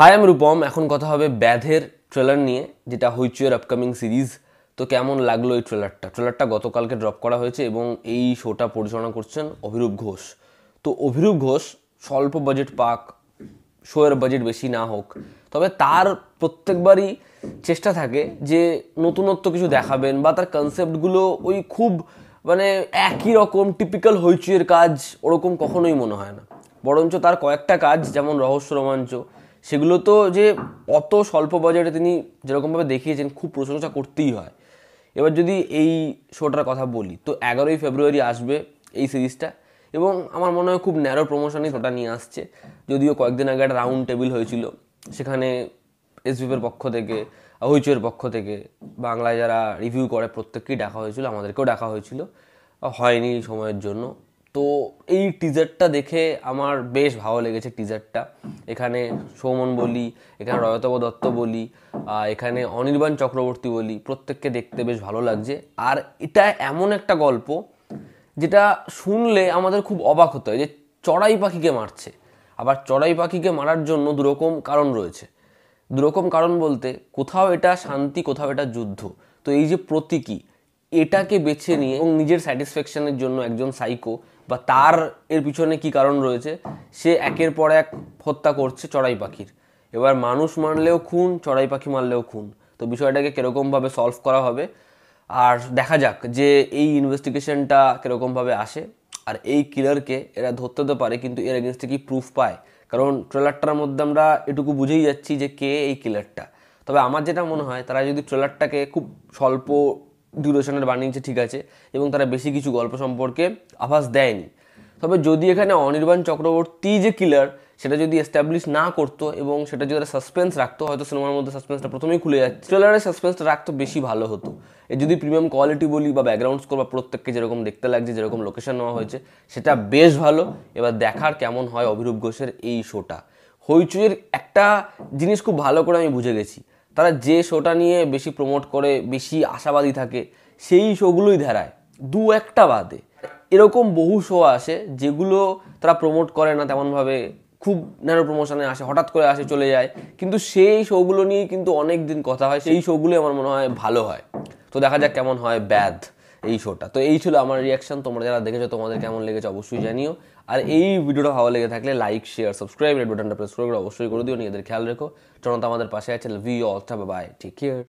high আমি রূপম এখন কথা হবে ব্যাধের ট্রেলার নিয়ে যেটা হইচুয়ের আপকামিং সিরিজ তো কেমন লাগলো এই ট্রেলারটা ট্রেলারটা গতকালকে ড্রপ করা হয়েছে এবং এই শোটা পরিচালনা করছেন অভিরূপ ঘোষ তো অভিরূপ ঘোষ স্বল্প বাজেট পাক শোয়ের বাজেট বেশি না হোক তবে তার প্রত্যেকবারই চেষ্টা থাকে যে নতুনত্ব কিছু দেখাবেন বা তার কনসেপ্টগুলো ওই খুব মানে একই রকম টিপিক্যাল হইচুয়ের কাজ ওরকম কখনোই মনে হয় না বরঞ্চ তার কয়েকটা কাজ যেমন রহস্য রোমাঞ্চ সেগুলো তো যে অত স্বল্প বাজেটে তিনি যেরকমভাবে দেখিয়েছেন খুব প্রশংসা করতেই হয় এবার যদি এই শোটার কথা বলি তো এগারোই ফেব্রুয়ারি আসবে এই সিরিজটা এবং আমার মনে হয় খুব ন্যারো প্রমোশনই শোটা নিয়ে আসছে যদিও কয়েকদিন আগে একটা রাউন্ড টেবিল হয়েছিল সেখানে এসবিপের পক্ষ থেকে হইচুয়ের পক্ষ থেকে বাংলায় যারা রিভিউ করে প্রত্যেককেই ডাকা হয়েছিল আমাদেরকেও ডাকা হয়েছিল হয়নি সময়ের জন্য তো এই টিজারটা দেখে আমার বেশ ভালো লেগেছে টিজারটা এখানে সৌমন বলি এখানে রয়তব দত্ত বলি এখানে অনির্বাণ চক্রবর্তী বলি প্রত্যেককে দেখতে বেশ ভালো লাগছে আর এটা এমন একটা গল্প যেটা শুনলে আমাদের খুব অবাক হতে হয় যে চড়াই পাখিকে মারছে আবার চড়াই পাখিকে মারার জন্য দুরকম কারণ রয়েছে দুরকম কারণ বলতে কোথাও এটা শান্তি কোথাও এটা যুদ্ধ তো এই যে প্রতীকী এটাকে বেছে নিয়ে এবং নিজের স্যাটিসফ্যাকশনের জন্য একজন সাইকো বা তার এর পিছনে কি কারণ রয়েছে সে একের পর এক হত্যা করছে চড়াই পাখির এবার মানুষ মারলেও খুন চড়াই পাখি মারলেও খুন তো বিষয়টাকে কীরকমভাবে সলভ করা হবে আর দেখা যাক যে এই ইনভেস্টিগেশনটা কীরকমভাবে আসে আর এই কিলারকে এরা ধরতে তো পারে কিন্তু এর এগেনস্টে কি প্রুফ পায় কারণ ট্রেলারটার মধ্যে আমরা এটুকু বুঝেই যাচ্ছি যে কে এই কিলারটা তবে আমার যেটা মনে হয় তারা যদি ট্রেলারটাকে খুব স্বল্প ডিউরেশনের বানিয়েছে ঠিক আছে এবং তারা বেশি কিছু গল্প সম্পর্কে আভাস দেয়নি তবে যদি এখানে অনির্বাণ চক্রবর্তী যে কিলার সেটা যদি এস্টাবলিশ না করতো এবং সেটা যদি সাসপেন্স রাখতো হয়তো সিনেমার মধ্যে সাসপেন্সটা প্রথমেই খুলে যাচ্ছে ট্রেলারের সাসপেন্সটা রাখতো বেশি ভালো হতো এ যদি প্রিমিয়াম কোয়ালিটি বলি বা ব্যাকগ্রাউন্ড স্কোর বা প্রত্যেককে যেরকম দেখতে লাগছে যেরকম লোকেশন নেওয়া হয়েছে সেটা বেশ ভালো এবার দেখার কেমন হয় অভিরূপ ঘোষের এই শোটা হইচুয়ের একটা জিনিস খুব ভালো করে আমি বুঝে গেছি তারা যে শোটা নিয়ে বেশি প্রমোট করে বেশি আশাবাদী থাকে সেই শোগুলোই ধারায় দু একটা বাদে এরকম বহু শো আসে যেগুলো তারা প্রমোট করে না তেমনভাবে খুব ন্যারো প্রমোশনে আসে হঠাৎ করে আসে চলে যায় কিন্তু সেই শোগুলো নিয়ে কিন্তু অনেক দিন কথা হয় সেই শোগুলোই আমার মনে হয় ভালো হয় তো দেখা যাক কেমন হয় ব্যাধ এই শোটা তো এই ছিল আমার রিয়াকশন তোমরা যারা দেখেছো তোমাদের কেমন লেগেছে অবশ্যই জানিও আর এই ভিডিওটা ভালো লেগে থাকলে লাইক শেয়ার সাবস্ক্রাইব রেড বাটনটা প্রেস করে অবশ্যই করে দিও নিজেদের খেয়াল রেখো জনতা আমাদের পাশে আছে we all bye take care